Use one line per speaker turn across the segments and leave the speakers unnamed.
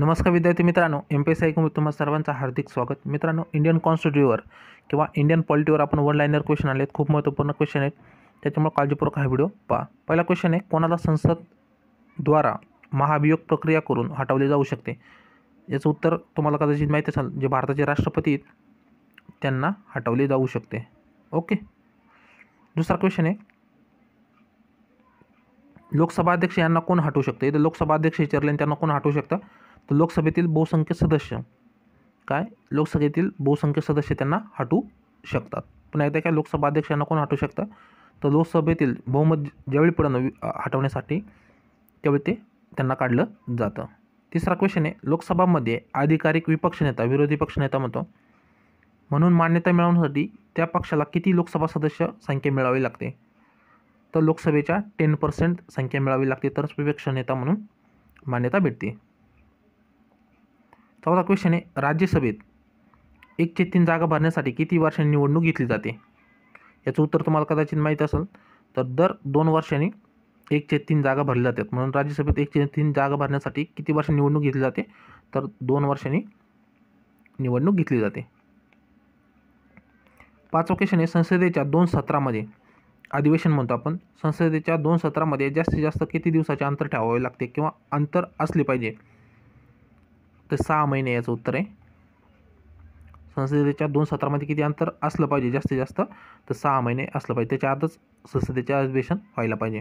नमस्कार विद्यार्थी मित्रांनो एम पी एस ऐकून तुम्हाला सर्वांचं हार्दिक स्वागत मित्रांनो इंडियन कॉन्स्टिट्यूवर किंवा इंडियन पॉलिटीवर आपण वन लाईनर क्वेश्चन आले आहेत खूप महत्त्वपूर्ण क्वेश्चन आहेत त्याच्यामुळे काळजीपूर्वक हा व्हिडिओ पहा पहिला क्वेश्चन आहे कोणाला संसदद्वारा महाभियोग प्रक्रिया करून हटवली जाऊ शकते याचं उत्तर तुम्हाला कदाचित माहिती असेल जे भारताचे राष्ट्रपती आहेत त्यांना हटवले जाऊ शकते ओके दुसरा क्वेश्चन आहे लोकसभा अध्यक्ष यांना कोण हटवू शकतं इथं लोकसभा अध्यक्ष विचारले त्यांना कोण हटवू शकतं तर लोकसभेतील बहुसंख्य सदस्य काय लोकसभेतील बहुसंख्य सदस्य त्यांना हटू शकतात पण एकदा काय लोकसभा अध्यक्ष कोण हटू शकतं तर लोकसभेतील बहुमत ज्यावेळी पडणं हटवण्यासाठी त्यावेळी ते त्यांना काढलं जातं तिसरा क्वेश्चन आहे लोकसभामध्ये आधिकारिक विपक्ष नेता विरोधी पक्ष नेता म्हणतो म्हणून मान्यता मिळवण्यासाठी त्या पक्षाला किती लोकसभा सदस्य संख्या मिळावी लागते तर लोकसभेच्या टेन पर्सेंट संख्या मिळावी लागते तरच विपक्ष नेता म्हणून मान्यता भेटते चौदा क्वेश्चन आहे राज्यसभेत एकशे तीन जागा भरण्यासाठी किती वर्षांनी निवडणूक घेतली जाते याचं उत्तर तुम्हाला कदाचित माहीत असेल तर दर दोन वर्षांनी एकशे तीन जागा भरल्या जातात म्हणून राज्यसभेत एकशे तीन जागा भरण्यासाठी किती वर्ष निवडणूक घेतली जाते तर दोन वर्षांनी निवडणूक घेतली जाते पाचवं क्वेश्चन आहे संसदेच्या दोन सत्रामध्ये अधिवेशन म्हणतो आपण संसदेच्या दोन सत्रामध्ये जास्तीत जास्त किती दिवसाचे अंतर ठेवावे लागते किंवा अंतर असले पाहिजे तर सहा महिने याचं उत्तर आहे संसदेच्या दोन सत्रामध्ये किती अंतर असलं पाहिजे जास्तीत जास्त तर सहा महिने असलं पाहिजे त्याच्या आतच संसदेचे अधिवेशन व्हायला पाहिजे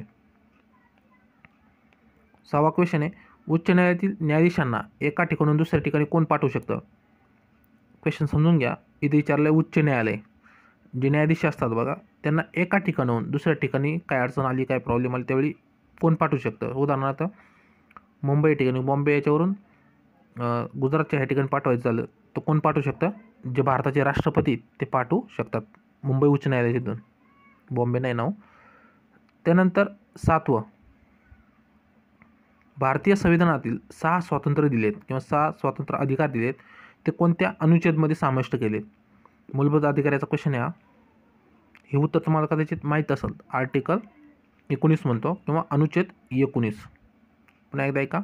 सहावा क्वेश्चन आहे उच्च न्यायालयातील न्यायाधीशांना एका ठिकाणून दुसऱ्या ठिकाणी कोण पाठवू शकतं क्वेश्चन समजून घ्या इथे विचारलं उच्च न्यायालय जे न्यायाधीश असतात बघा त्यांना एका ठिकाणाहून दुसऱ्या ठिकाणी काय अडचण आली काय प्रॉब्लेम आली त्यावेळी कोण पाठवू शकतं उदाहरणार्थ मुंबई ठिकाणी बॉम्बे याच्यावरून गुजरातच्या ह्या ठिकाणी पाठवायचं झालं तर कोण पाठवू शकतं जे भारताचे राष्ट्रपती ते पाठवू शकतात मुंबई उच्च न्यायालयाचे बॉम्बे नाही नाव हो. त्यानंतर सातवं भारतीय संविधानातील सहा स्वातंत्र्य दिलेत किंवा सहा स्वातंत्र्य अधिकार दिलेत ते कोणत्या अनुच्छेदमध्ये समाविष्ट केलेत मूलभूत अधिकाराचा क्वेश्चन आहे हे उत्तर तुम्हाला कदाचित माहीत असेल आर्टिकल एकोणीस म्हणतो किंवा अनुच्छेद एकोणीस पुन्हा एकदा ऐका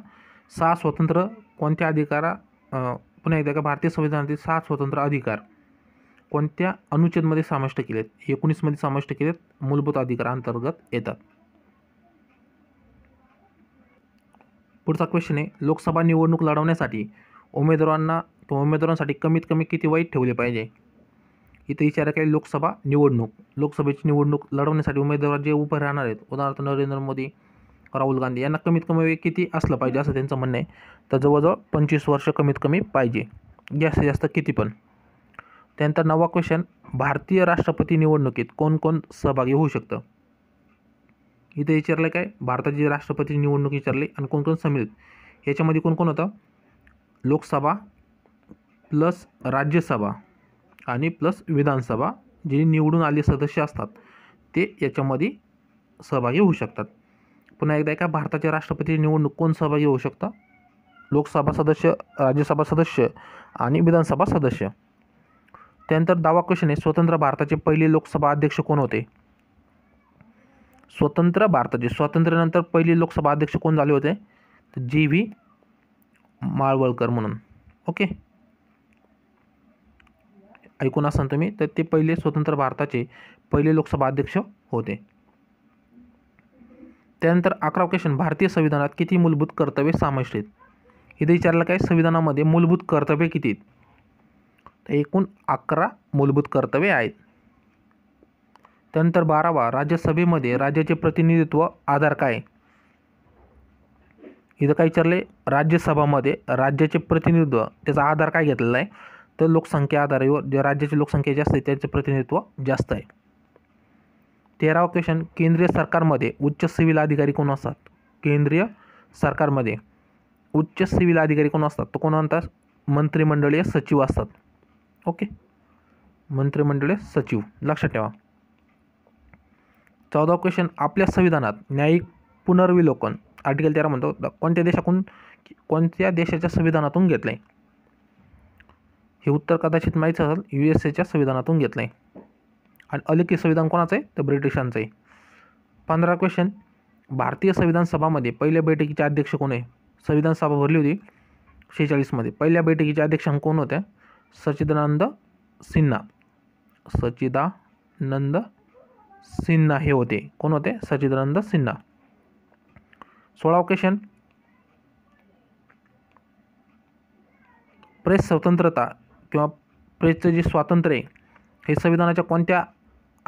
सहा स्वतंत्र कोणत्या अधिकारा पुन्हा एकदा का भारतीय संविधानातील सात स्वतंत्र अधिकार कोणत्या अनुच्छेदमध्ये समाविष्ट केलेत एकोणीसमध्ये समाविष्ट केलेत मूलभूत अधिकार अंतर्गत येतात पुढचा क्वेश्चन आहे लोकसभा निवडणूक लढवण्यासाठी उमेदवारांना किंवा उमेदवारांसाठी कमीत कमी किती वाईट ठेवले पाहिजे इथे विचार केले लोकसभा निवडणूक लोकसभेची निवडणूक लढवण्यासाठी उमेदवार जे उभे राहणार आहेत उदाहरणार्थ नरेंद्र मोदी राहुल गांधी यांना कमीत कमी वेळ किती असलं पाहिजे असं त्यांचं म्हणणं आहे तर जवळजवळ पंचवीस वर्ष कमीत कमी पाहिजे जास्तीत जास्त किती पण त्यानंतर नवा क्वेश्चन भारतीय राष्ट्रपती निवडणुकीत कोण कोण सहभागी होऊ शकतं इथे विचारलं काय भारताची राष्ट्रपती निवडणूक विचारली आणि कोण कोण याच्यामध्ये कोण कोण होतं लोकसभा प्लस राज्यसभा आणि प्लस विधानसभा जे निवडून आले सदस्य असतात ते याच्यामध्ये सहभागी होऊ शकतात पुन्हा एकदा एका भारताच्या राष्ट्रपती निवडणूक कोण सहभागी होऊ शकता लोकसभा सदस्य राज्यसभा सदस्य आणि विधानसभा सदस्य त्यानंतर दावा क्वेश्चन आहे स्वतंत्र भारताचे पहिले लोकसभा अध्यक्ष कोण होते स्वतंत्र भारताचे स्वातंत्र्यानंतर पहिले लोकसभा अध्यक्ष कोण झाले होते तर जी व्ही माळवळकर म्हणून ओके ऐकून असाल तुम्ही तर ते पहिले स्वतंत्र भारताचे पहिले लोकसभा अध्यक्ष होते त्यानंतर अकरा क्वेश्चन भारतीय संविधानात किती मूलभूत कर्तव्ये समाविष्ट आहेत इथे विचारलं काय संविधानामध्ये मूलभूत कर्तव्ये किती आहेत तर एकूण अकरा मूलभूत कर्तव्ये आहेत त्यानंतर बारावा राज्यसभेमध्ये राज्याचे प्रतिनिधित्व आधार काय इथं काय विचारले राज्यसभामध्ये राज्याचे प्रतिनिधित्व त्याचा आधार काय घेतलेला आहे तर लोकसंख्या आधारावर जे राज्याची लोकसंख्या जास्त आहे त्याचं प्रतिनिधित्व जास्त आहे तेरावा क्वेश्चन केंद्रीय सरकारमध्ये उच्च सिव्हिल अधिकारी कोण असतात केंद्रीय सरकारमध्ये उच्च सिव्हिल अधिकारी कोण असतात तर कोण म्हणतात मंत्रिमंडळीय सचिव असतात ओके मंत्रिमंडळीय सचिव लक्षात ठेवा चौदा क्वेश्चन आपल्या संविधानात न्यायिक पुनर्विलोकन आर्टिकल तेरा म्हणतो कोणत्या देशाकडून कोणत्या देशाच्या संविधानातून घेतलं आहे हे उत्तर कदाचित माहीत असेल यू एस एच्या संविधानातून घेतलं आहे आणि अलिखित संविधान कोणाचं आहे तर ब्रिटिशांचं आहे पंधरा क्वेश्चन भारतीय संविधान सभामध्ये पहिल्या बैठकीचे अध्यक्ष कोण आहे संविधान सभा भरली होती शेहेचाळीसमध्ये पहिल्या बैठकीचे अध्यक्ष कोण होत्या सच्चिदानंद सिन्हा सच्चिदानंद सिन्हा हे होते कोण होते सच्चिदानंद सिन्हा सोळा क्वेश्चन प्रेस स्वतंत्रता किंवा प्रेसचं जे स्वातंत्र्य आहे हे संविधानाच्या कोणत्या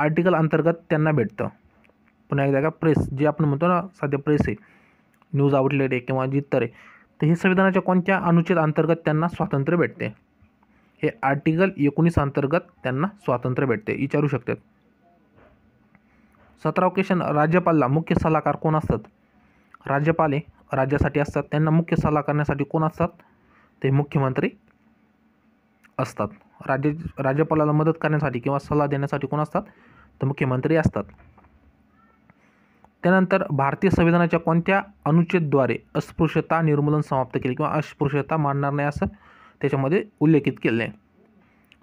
आर्टिकल अंतर्गत त्यांना भेटतं पुन्हा एकदा का प्रेस जे आपण म्हणतो ना सध्या प्रेस आहे न्यूज आउटलेट आहे किंवा जित्तर आहे तर हे संविधानाच्या कोणत्या अनुच्छेद अंतर्गत त्यांना स्वातंत्र्य भेटते हे आर्टिकल एकोणीस अंतर्गत त्यांना स्वातंत्र्य भेटते विचारू शकतात सतरा क्वेश्चन राज्यपालला मुख्य सल्लागार कोण असतात राज्यपाल हे राज्यासाठी असतात त्यांना मुख्य सल्ला करण्यासाठी कोण असतात ते मुख्यमंत्री असतात राज्य राज्यपालाला मदत करण्यासाठी किंवा सल्ला देण्यासाठी कोण असतात तर मुख्यमंत्री असतात त्यानंतर भारतीय संविधानाच्या कोणत्या अनुच्छेदद्वारे अस्पृश्यता निर्मूलन समाप्त केले किंवा अस्पृश्यता मानणार नाही असं त्याच्यामध्ये उल्लेखित केले आहे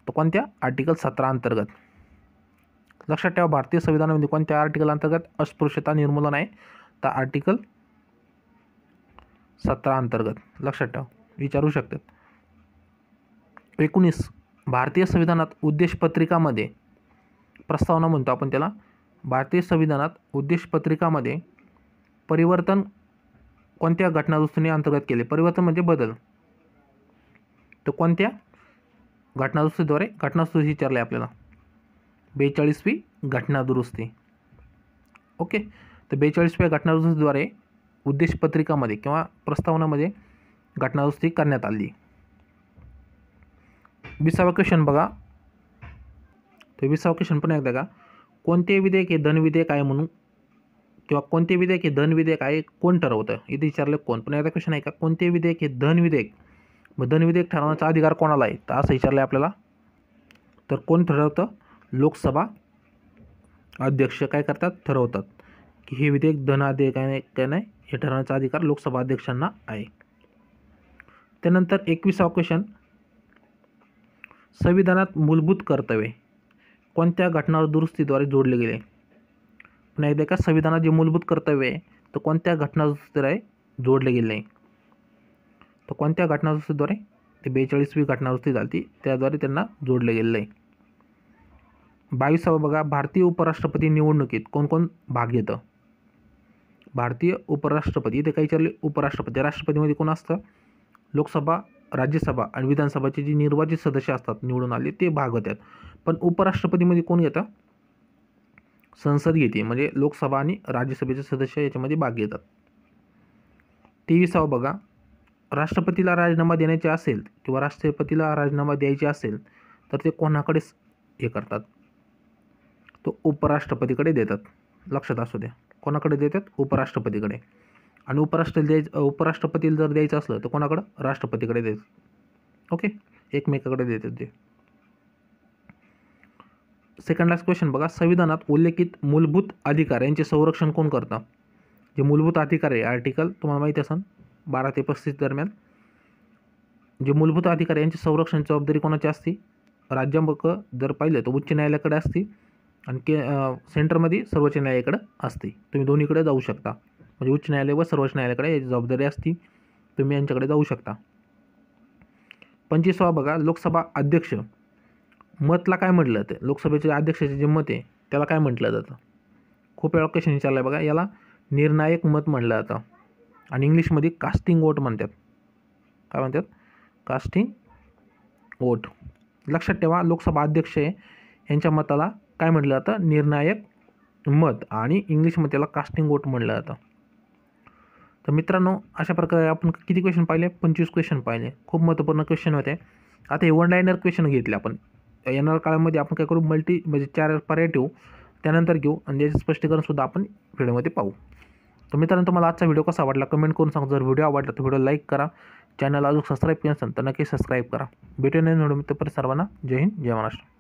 तर कोणत्या आर्टिकल सतरा अंतर्गत लक्षात ठेवा भारतीय संविधानामध्ये कोणत्या आर्टिकल अंतर्गत अस्पृश्यता निर्मूलन आहे तर आर्टिकल सतरा अंतर्गत लक्षात ठेवा विचारू शकतात एकोणीस भारतीय संविधानात उद्देशपत्रिकामध्ये प्रस्तावना म्हणतो आपण त्याला भारतीय संविधानात उद्देशपत्रिकामध्ये परिवर्तन कोणत्या घटनादुरुस्तीने अंतर्गत केले परिवर्तन म्हणजे बदल तर कोणत्या घटनादुरुस्तीद्वारे घटनादुरुस्ती विचारले आपल्याला बेचाळीसवी घटनादुरुस्ती ओके तर बेचाळीसव्या घटनादुरुस्तीद्वारे उद्देशपत्रिकामध्ये किंवा प्रस्तावनामध्ये घटनादुरुस्ती करण्यात आली विसावा क्वेश्चन बघा तर विसावा क्वेश्चन पण एकदा का कोणते विधेयक हे धन विधेयक आहे म्हणून किंवा कोणते विधेयक हे धन विधेयक आहे कोण ठरवतं इथे विचारलं कोण पण एकदा क्वेश्चन आहे का कोणते विधेयक हे धन विधेयक मग धन विधेयक ठरवण्याचा अधिकार कोणाला आहे तर असं विचारलं आपल्याला तर कोण ठरवतं लोकसभा अध्यक्ष काय करतात ठरवतात की हे विधेयक धन आहे काय नाही हे ठरवण्याचा अधिकार लोकसभा अध्यक्षांना आहे त्यानंतर एकविसावा क्वेश्चन संविधानात मूलभूत कर्तव्य कोणत्या घटनावर दुरुस्तीद्वारे जोडले गेले पण एकदा का संविधानात जे मूलभूत कर्तव्य आहे तर कोणत्या घटना जोडले गेले नाही तर कोणत्या घटनादुरुस्तीद्वारे ते बेचाळीसवी घटनादुरुस्ती झाली त्याद्वारे त्यांना जोडले गेले नाही बावीसावं बघा भारतीय उपराष्ट्रपती निवडणुकीत कोण कोण भाग घेतं भारतीय उपराष्ट्रपती ते काही विचारले उपराष्ट्रपती राष्ट्रपतीमध्ये कोण असतं लोकसभा राज्यसभा आणि विधानसभाचे जे निर्वाचित सदस्य असतात निवडून आले ते भाग होतात पण उपराष्ट्रपतीमध्ये कोण येतं संसद येते म्हणजे लोकसभा आणि राज्यसभेचे सदस्य याच्यामध्ये भाग घेतात तेविसावं बघा राष्ट्रपतीला राजीनामा देण्याचे असेल किंवा राष्ट्रपतीला राजीनामा द्यायचे असेल तर ते कोणाकडे हे करतात तो उपराष्ट्रपतीकडे देतात लक्षात असू द्या कोणाकडे देतात उपराष्ट्रपतीकडे आणि उपराष्ट्र द्यायचं उपराष्ट्रपतीला जर द्यायचं असलं तर कोणाकडं राष्ट्रपतीकडे द्यायचं ओके एकमेकाकडे देतात ते सेकंड लास्ट क्वेश्चन बघा संविधानात उल्लेखित मूलभूत अधिकार यांचे संरक्षण कोण करतं जे मूलभूत अधिकार आहे आर्टिकल तुम्हाला माहिती असेल बारा ते पस्तीस दरम्यान जे मूलभूत अधिकार यांचे संरक्षण जबाबदारी कोणाची असते राज्यांबक जर पाहिलं तर उच्च न्यायालयाकडे असते आणि के सेंटरमध्ये सर्वोच्च न्यायालयाकडे असते तुम्ही दोन्हीकडे जाऊ शकता म्हणजे उच्च न्यायालय व सर्वोच्च न्यायालयाकडे याची जबाबदारी असती तुम्ही यांच्याकडे जाऊ शकता पंचवीसावा बघा लोकसभा अध्यक्ष मतला काय म्हटलं जातं लोकसभेचे अध्यक्षाचे जे मत आहे त्याला काय म्हटलं जातं खूप वेळा क्वेश्चन विचारलं आहे बघा याला निर्णायक मत म्हटलं जातं आणि इंग्लिशमध्ये कास्टिंग वोट म्हणतात काय म्हणतात कास्टिंग वोट लक्षात ठेवा लोकसभा अध्यक्ष आहे यांच्या मताला काय म्हटलं जातं निर्णायक मत आणि इंग्लिशमध्ये त्याला कास्टिंग वोट म्हटलं जातं तर मित्रांनो अशा प्रकारे आपण किती क्वेश्चन पाहिले पंचवीस क्वेश्चन पाहिले खूप महत्त्वपूर्ण क्वेश्चन होते आता हे वन लायनर क्वेश्चन घेतले आपण येणाऱ्या काळामध्ये आपण काय करू मल्टी म्हणजे चार पर्याय ठेवू त्यानंतर घेऊ आणि स्पष्टीकरण स्पष्टीकरणसुद्धा आपण व्हिडिओमध्ये पाहू तर मित्रांनो तुम्हाला आजचा व्हिडिओ कसा आवडला कमेंट करून सांगा जर व्हिडिओ आवडला तर व्हिडिओ लाईक करा चॅनल अजून सबस्क्राईब केलं असेल तर नक्की सबस्क्राईब करा भेटून मित्र सर्वांना जय हिंद जय महाराष्ट्र